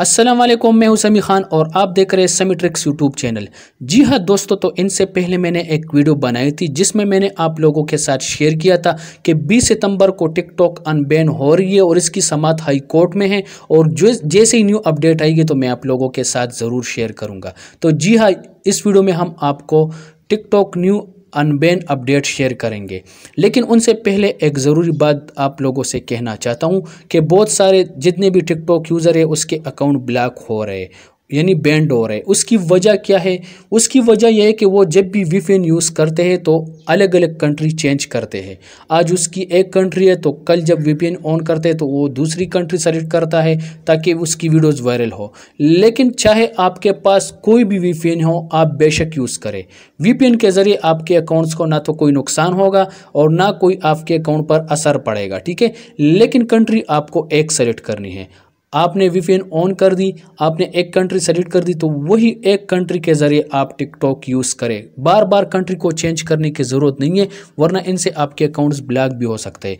अस्सलाम वालेकुम मैं हूं समी खान और आप देख रहे हैं समी ट्रिक्स यूट्यूब चैनल जी हाँ दोस्तों तो इनसे पहले मैंने एक वीडियो बनाई थी जिसमें मैंने आप लोगों के साथ शेयर किया था कि 20 सितंबर को टिकटॉक अनबैन हो रही है और इसकी समात हाई कोर्ट में है और जो जैसे ही न्यू अपडेट आएगी तो मैं आप लोगों के साथ ज़रूर शेयर करूँगा तो जी हाँ इस वीडियो में हम आपको TikTok new unban update share करेंगे लेकिन उनसे पहले एक ज़रूरी बात आप लोगों से कहना चाहता हूँ कि बहुत सारे जितने भी टिकटॉक यूज़र है उसके अकाउंट ब्लॉक हो रहे यानी बैंड हो रहे उसकी वजह क्या है उसकी वजह यह है कि वो जब भी वी यूज़ करते हैं तो अलग अलग कंट्री चेंज करते हैं आज उसकी एक कंट्री है तो कल जब वी ऑन करते हैं तो वो दूसरी कंट्री सेलेक्ट करता है ताकि उसकी वीडियोस वायरल हो लेकिन चाहे आपके पास कोई भी वी हो आप बेशक यूज़ करें वी के ज़रिए आपके अकाउंट्स को ना तो कोई नुकसान होगा और ना कोई आपके अकाउंट पर असर पड़ेगा ठीक है लेकिन कंट्री आपको एक सेलेक्ट करनी है आपने वी ऑन कर दी आपने एक कंट्री सेलेक्ट कर दी तो वही एक कंट्री के ज़रिए आप टिकटॉक यूज़ करें बार बार कंट्री को चेंज करने की ज़रूरत नहीं है वरना इनसे आपके अकाउंट्स ब्लैक भी हो सकते हैं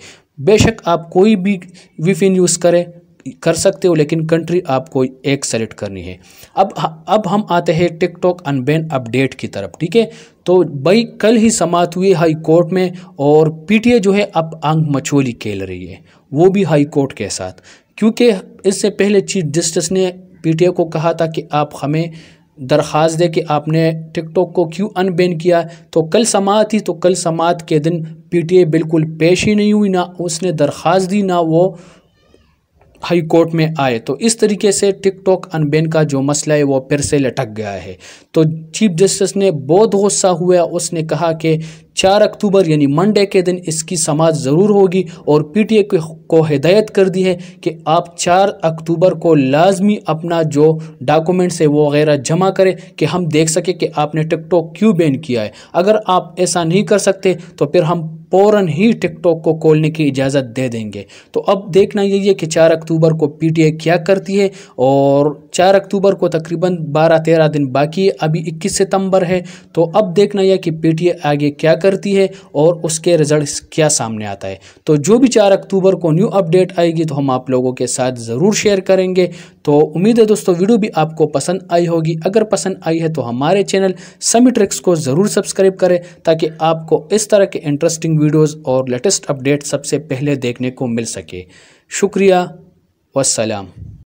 बेशक आप कोई भी वी यूज़ करें कर सकते हो लेकिन कंट्री आपको एक सेलेक्ट करनी है अब अब हम आते हैं टिकटॉक अनबैन अपडेट की तरफ ठीक है तो भाई कल ही समाप्त हुई हाई कोर्ट में और पीटीए जो है अब अंग मचोली खेल रही है वो भी हाई कोर्ट के साथ क्योंकि इससे पहले चीफ जस्टिस ने पीटीए को कहा था कि आप हमें दरख्वास्त दे कि आपने टिकटॉक को क्यों अनबैन किया तो कल समात थी तो कल समात के दिन पीटीए बिल्कुल पेश ही नहीं हुई ना उसने दरख्वास्त दी ना वो हाई कोर्ट में आए तो इस तरीके से टिकटॉक अनबैन का जो मसला है वो फिर से लटक गया है तो चीफ जस्टिस ने बहुत गुस्सा हुआ उसने कहा कि चार अक्टूबर यानी मंडे के दिन इसकी समाज ज़रूर होगी और पीटीए को हिदायत कर दी है कि आप चार अक्टूबर को लाजमी अपना जो डॉक्यूमेंट्स है वो वगैरह जमा करें कि हम देख सकें कि आपने टिकटॉक क्यों बैन किया है अगर आप ऐसा नहीं कर सकते तो फिर हम फ़ौर ही टिकटॉक को खोलने की इजाज़त दे देंगे तो अब देखना यही है कि चार अक्टूबर को आई क्या करती है और चार अक्टूबर को तकरीबन बारह तेरह दिन बाकी है अभी इक्कीस सितम्बर है तो अब देखना यह कि आई आगे क्या करती है और उसके रिज़ल्ट क्या सामने आता है तो जो भी चार अक्टूबर को न्यू अपडेट आएगी तो हम आप लोगों के साथ ज़रूर शेयर करेंगे तो उम्मीद है दोस्तों वीडियो भी आपको पसंद आई होगी अगर पसंद आई है तो हमारे चैनल समी ट्रिक्स को ज़रूर सब्सक्राइब करें ताकि आपको इस तरह के इंटरेस्टिंग वीडियोज़ और लेटेस्ट अपडेट सबसे पहले देखने को मिल सके शुक्रिया वसलाम